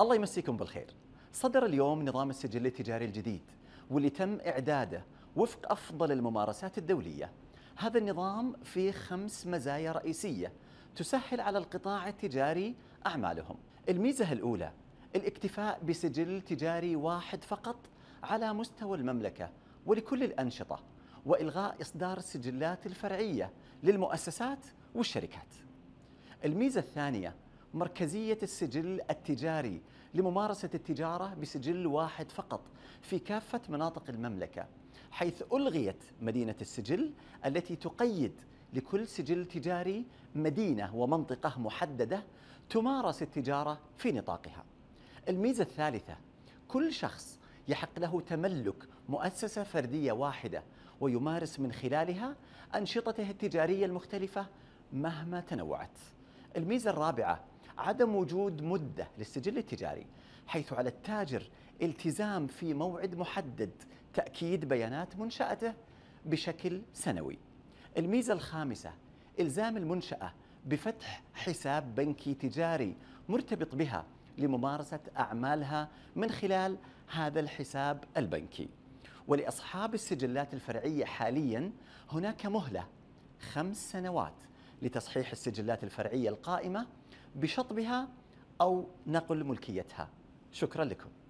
الله يمسيكم بالخير صدر اليوم نظام السجل التجاري الجديد واللي تم إعداده وفق أفضل الممارسات الدولية هذا النظام فيه خمس مزايا رئيسية تسهل على القطاع التجاري أعمالهم الميزة الأولى الاكتفاء بسجل تجاري واحد فقط على مستوى المملكة ولكل الأنشطة وإلغاء إصدار السجلات الفرعية للمؤسسات والشركات الميزة الثانية مركزية السجل التجاري لممارسة التجارة بسجل واحد فقط في كافة مناطق المملكة حيث ألغيت مدينة السجل التي تقيد لكل سجل تجاري مدينة ومنطقة محددة تمارس التجارة في نطاقها الميزة الثالثة كل شخص يحق له تملك مؤسسة فردية واحدة ويمارس من خلالها أنشطته التجارية المختلفة مهما تنوعت الميزة الرابعة عدم وجود مدة للسجل التجاري حيث على التاجر التزام في موعد محدد تأكيد بيانات منشأته بشكل سنوي الميزة الخامسة إلزام المنشأة بفتح حساب بنكي تجاري مرتبط بها لممارسة أعمالها من خلال هذا الحساب البنكي ولأصحاب السجلات الفرعية حاليا هناك مهلة خمس سنوات لتصحيح السجلات الفرعية القائمة بشطبها أو نقل ملكيتها شكرا لكم